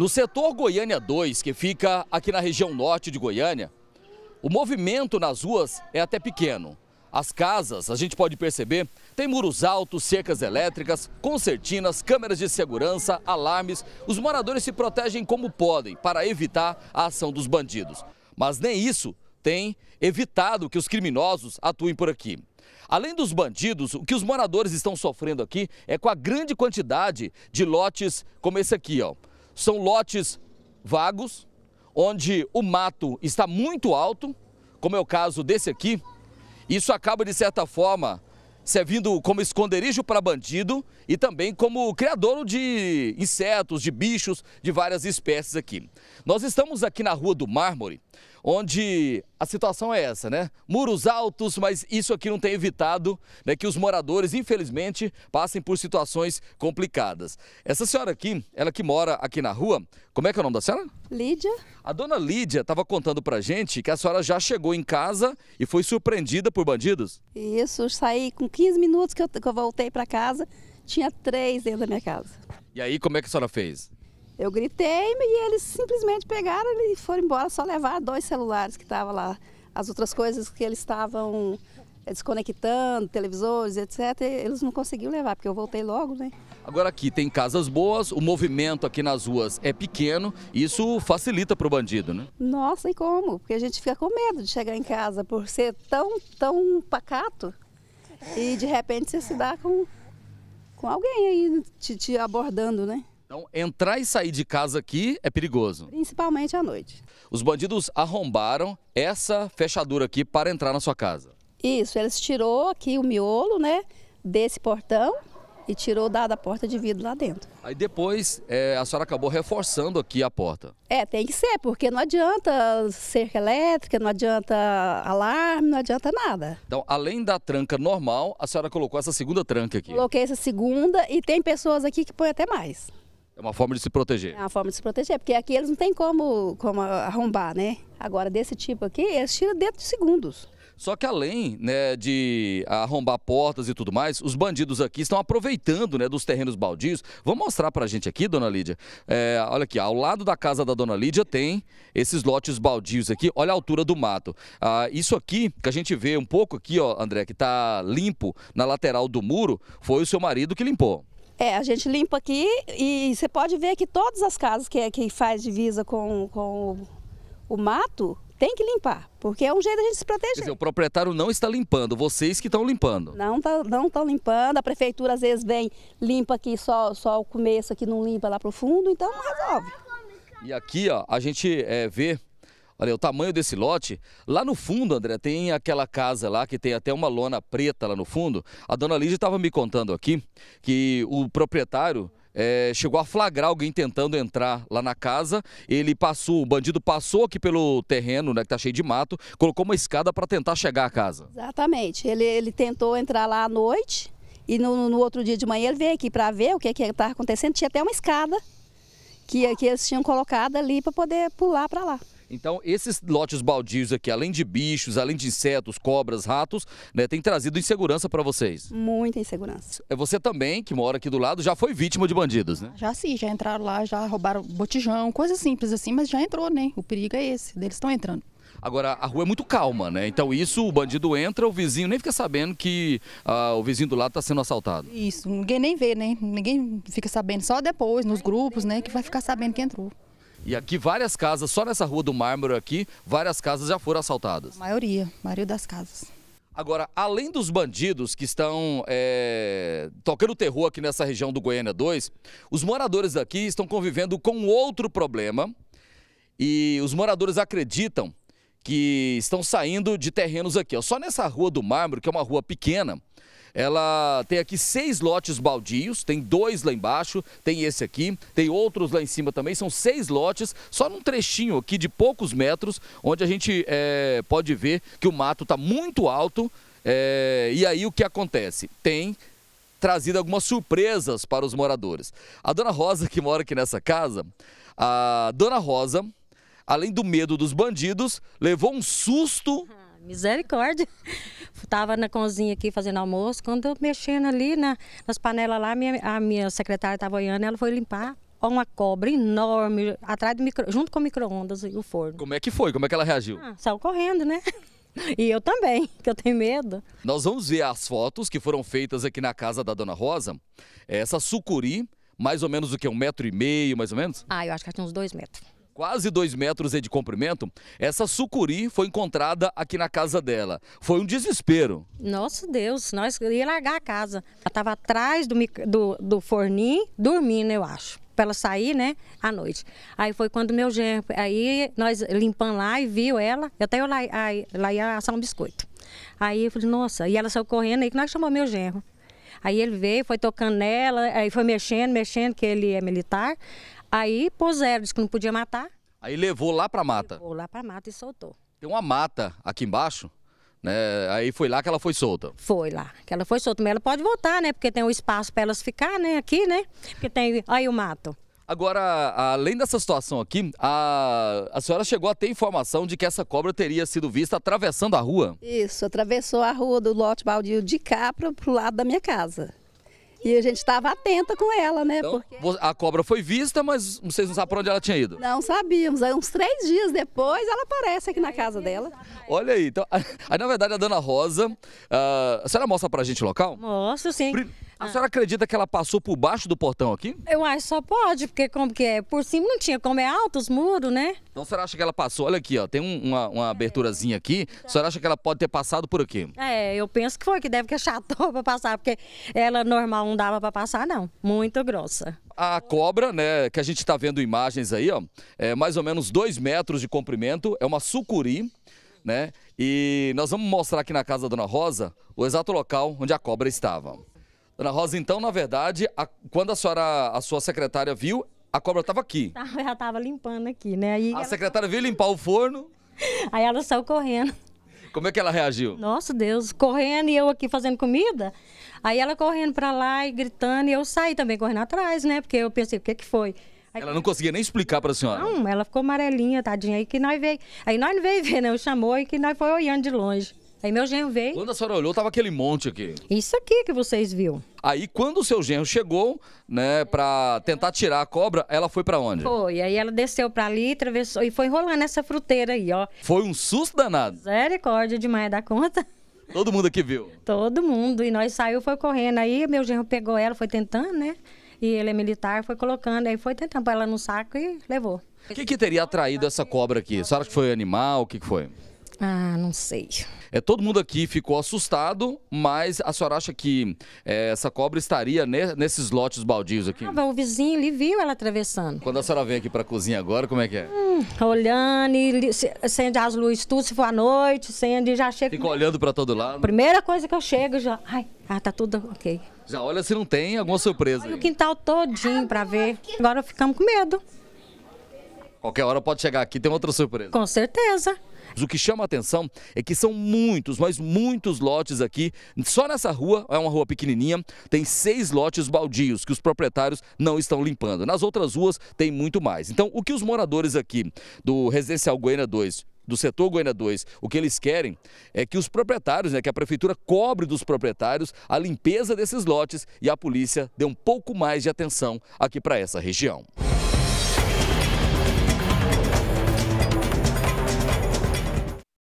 No setor Goiânia 2, que fica aqui na região norte de Goiânia, o movimento nas ruas é até pequeno. As casas, a gente pode perceber, tem muros altos, cercas elétricas, concertinas, câmeras de segurança, alarmes. Os moradores se protegem como podem para evitar a ação dos bandidos. Mas nem isso tem evitado que os criminosos atuem por aqui. Além dos bandidos, o que os moradores estão sofrendo aqui é com a grande quantidade de lotes como esse aqui, ó, são lotes vagos, onde o mato está muito alto, como é o caso desse aqui. Isso acaba, de certa forma, servindo como esconderijo para bandido e também como criador de insetos, de bichos, de várias espécies aqui. Nós estamos aqui na Rua do Mármore, onde a situação é essa, né? Muros altos, mas isso aqui não tem evitado né, que os moradores, infelizmente, passem por situações complicadas. Essa senhora aqui, ela que mora aqui na rua, como é que é o nome da senhora? Lídia. A dona Lídia estava contando pra gente que a senhora já chegou em casa e foi surpreendida por bandidos. Isso, eu saí com 15 minutos que eu, que eu voltei para casa, tinha três dentro da minha casa. E aí, como é que a senhora fez? Eu gritei e eles simplesmente pegaram e foram embora, só levaram dois celulares que estavam lá. As outras coisas que eles estavam eh, desconectando, televisores, etc., eles não conseguiram levar, porque eu voltei logo, né? Agora aqui tem casas boas, o movimento aqui nas ruas é pequeno, isso facilita para o bandido, né? Nossa, e como? Porque a gente fica com medo de chegar em casa por ser tão, tão pacato e de repente você se dá com, com alguém aí te, te abordando, né? Então, entrar e sair de casa aqui é perigoso. Principalmente à noite. Os bandidos arrombaram essa fechadura aqui para entrar na sua casa. Isso, eles tirou aqui o miolo, né, desse portão e tirou da, da porta de vidro lá dentro. Aí depois é, a senhora acabou reforçando aqui a porta. É, tem que ser, porque não adianta cerca elétrica, não adianta alarme, não adianta nada. Então, além da tranca normal, a senhora colocou essa segunda tranca aqui. Coloquei essa segunda e tem pessoas aqui que põem até mais. É uma forma de se proteger. É uma forma de se proteger, porque aqui eles não tem como, como arrombar, né? Agora, desse tipo aqui, eles tiram dentro de segundos. Só que além né, de arrombar portas e tudo mais, os bandidos aqui estão aproveitando né, dos terrenos baldios. Vamos mostrar para a gente aqui, dona Lídia. É, olha aqui, ao lado da casa da dona Lídia tem esses lotes baldios aqui. Olha a altura do mato. Ah, isso aqui, que a gente vê um pouco aqui, ó, André, que está limpo na lateral do muro, foi o seu marido que limpou. É, a gente limpa aqui e você pode ver que todas as casas que, é, que faz divisa com, com o, o mato tem que limpar, porque é um jeito da gente se proteger. Quer dizer, o proprietário não está limpando, vocês que estão limpando. Não tá, não estão limpando, a prefeitura às vezes vem, limpa aqui só, só o começo aqui, não limpa lá para o fundo, então não resolve. E aqui ó, a gente é, vê Olha, o tamanho desse lote, lá no fundo, André, tem aquela casa lá que tem até uma lona preta lá no fundo. A dona Lídia estava me contando aqui que o proprietário é, chegou a flagrar alguém tentando entrar lá na casa. Ele passou, o bandido passou aqui pelo terreno, né, que tá cheio de mato, colocou uma escada para tentar chegar à casa. Exatamente. Ele, ele tentou entrar lá à noite e no, no outro dia de manhã ele veio aqui para ver o que que acontecendo. Tinha até uma escada que, que eles tinham colocado ali para poder pular para lá. Então, esses lotes baldios aqui, além de bichos, além de insetos, cobras, ratos, né, tem trazido insegurança para vocês? Muita insegurança. É você também, que mora aqui do lado, já foi vítima de bandidos, né? Já sim, já entraram lá, já roubaram botijão, coisa simples assim, mas já entrou, né? O perigo é esse, eles estão entrando. Agora, a rua é muito calma, né? Então, isso, o bandido entra, o vizinho nem fica sabendo que ah, o vizinho do lado está sendo assaltado. Isso, ninguém nem vê, né? Ninguém fica sabendo, só depois, nos grupos, né, que vai ficar sabendo que entrou. E aqui várias casas, só nessa rua do Mármore aqui, várias casas já foram assaltadas. A maioria, a maioria das casas. Agora, além dos bandidos que estão é, tocando terror aqui nessa região do Goiânia 2, os moradores aqui estão convivendo com outro problema e os moradores acreditam que estão saindo de terrenos aqui. Ó. Só nessa rua do Mármore, que é uma rua pequena, ela tem aqui seis lotes baldios, tem dois lá embaixo, tem esse aqui, tem outros lá em cima também, são seis lotes, só num trechinho aqui de poucos metros, onde a gente é, pode ver que o mato está muito alto. É, e aí o que acontece? Tem trazido algumas surpresas para os moradores. A dona Rosa, que mora aqui nessa casa, a dona Rosa, além do medo dos bandidos, levou um susto Misericórdia. Estava na cozinha aqui fazendo almoço, quando eu mexendo ali na, né, nas panelas lá, minha, a minha secretária estava olhando, ela foi limpar uma cobra enorme atrás do micro, junto com o micro-ondas e o forno. Como é que foi? Como é que ela reagiu? Ah, saiu correndo, né? E eu também, que eu tenho medo. Nós vamos ver as fotos que foram feitas aqui na casa da Dona Rosa. É essa sucuri, mais ou menos o que? Um metro e meio, mais ou menos? Ah, eu acho que ela tinha uns dois metros quase 2 metros é de comprimento, essa sucuri foi encontrada aqui na casa dela. Foi um desespero. Nossa Deus, nós ia largar a casa. Ela estava atrás do, do, do forninho, dormindo, eu acho para ela sair, né, à noite. Aí foi quando meu genro, aí nós limpamos lá e viu ela, até eu lá, aí, lá ia assar um biscoito. Aí eu falei, nossa, e ela saiu correndo aí que nós chamamos meu genro. Aí ele veio, foi tocando nela, aí foi mexendo, mexendo, que ele é militar. Aí puseram, disse que não podia matar. Aí levou lá para mata? Levou lá para mata e soltou. Tem uma mata aqui embaixo, né? Aí foi lá que ela foi solta. Foi lá, que ela foi solta. Mas ela pode voltar, né? Porque tem um espaço para elas ficar, né? Aqui, né? Porque tem aí o mato. Agora, além dessa situação aqui, a, a senhora chegou a ter informação de que essa cobra teria sido vista atravessando a rua? Isso, atravessou a rua do lote baldio de cá para o lado da minha casa. E a gente estava atenta com ela, né? Então, porque... A cobra foi vista, mas vocês não sabem para onde ela tinha ido? Não sabíamos. Aí, uns três dias depois, ela aparece aqui na casa dela. Olha aí. Então, aí, na verdade, a dona Rosa. Uh, a senhora mostra para a gente o local? Mostra, sim. Pri... Ah. A ah. senhora acredita que ela passou por baixo do portão aqui? Eu acho que só pode, porque como que é? Por cima não tinha, como é alto os muros, né? Então a senhora acha que ela passou? Olha aqui, ó, tem um, uma, uma é. aberturazinha aqui. Então... A senhora acha que ela pode ter passado por aqui? É, eu penso que foi, que deve que achatou pra passar, porque ela normal não dava pra passar, não. Muito grossa a cobra, né, que a gente está vendo imagens aí, ó, é mais ou menos 2 metros de comprimento, é uma sucuri, né? E nós vamos mostrar aqui na casa da Dona Rosa o exato local onde a cobra estava. Dona Rosa, então, na verdade, a, quando a senhora, a sua secretária viu, a cobra estava aqui. Ela estava limpando aqui, né? Aí a secretária veio limpar o forno. Aí ela saiu correndo. Como é que ela reagiu? Nossa Deus, correndo e eu aqui fazendo comida. Aí ela correndo para lá e gritando e eu saí também correndo atrás, né? Porque eu pensei, o que que foi? Aí, ela não conseguia nem explicar para a senhora. Não, ela ficou amarelinha, tadinha, aí que nós veio. Aí nós não veio ver, né? Eu chamou e que nós foi olhando de longe. Aí meu genro veio. Quando a senhora olhou, tava aquele monte aqui. Isso aqui que vocês viram. Aí quando o seu genro chegou, né, para tentar tirar a cobra, ela foi para onde? Foi, aí ela desceu para ali, atravessou e foi enrolando essa fruteira aí, ó. Foi um susto danado. Misericórdia demais da conta. Todo mundo aqui viu? Todo mundo. E nós saiu, foi correndo. Aí meu genro pegou ela, foi tentando, né? E ele é militar, foi colocando, aí foi tentando pôr ela no saco e levou. O que, que teria atraído essa cobra aqui? A senhora que foi animal? O que, que foi? Ah, não sei. É, todo mundo aqui ficou assustado, mas a senhora acha que é, essa cobra estaria ne, nesses lotes baldios aqui? Ah, o vizinho ali viu ela atravessando. Quando a senhora vem aqui para a cozinha agora, como é que é? Hum, olhando, e, acende as luzes tudo, se for à noite, acende e já chega. Fica olhando para todo lado? Primeira coisa que eu chego já, ai, ah, tá tudo ok. Já olha se não tem alguma surpresa. Olha aí. o quintal todinho para ver. Agora ficamos com medo. Qualquer hora pode chegar aqui, tem outra surpresa. Com certeza. O que chama a atenção é que são muitos, mas muitos lotes aqui. Só nessa rua, é uma rua pequenininha, tem seis lotes baldios que os proprietários não estão limpando. Nas outras ruas tem muito mais. Então, o que os moradores aqui do Residencial Goiânia 2 do setor Goiânia 2, o que eles querem é que os proprietários, né, que a prefeitura cobre dos proprietários a limpeza desses lotes e a polícia dê um pouco mais de atenção aqui para essa região.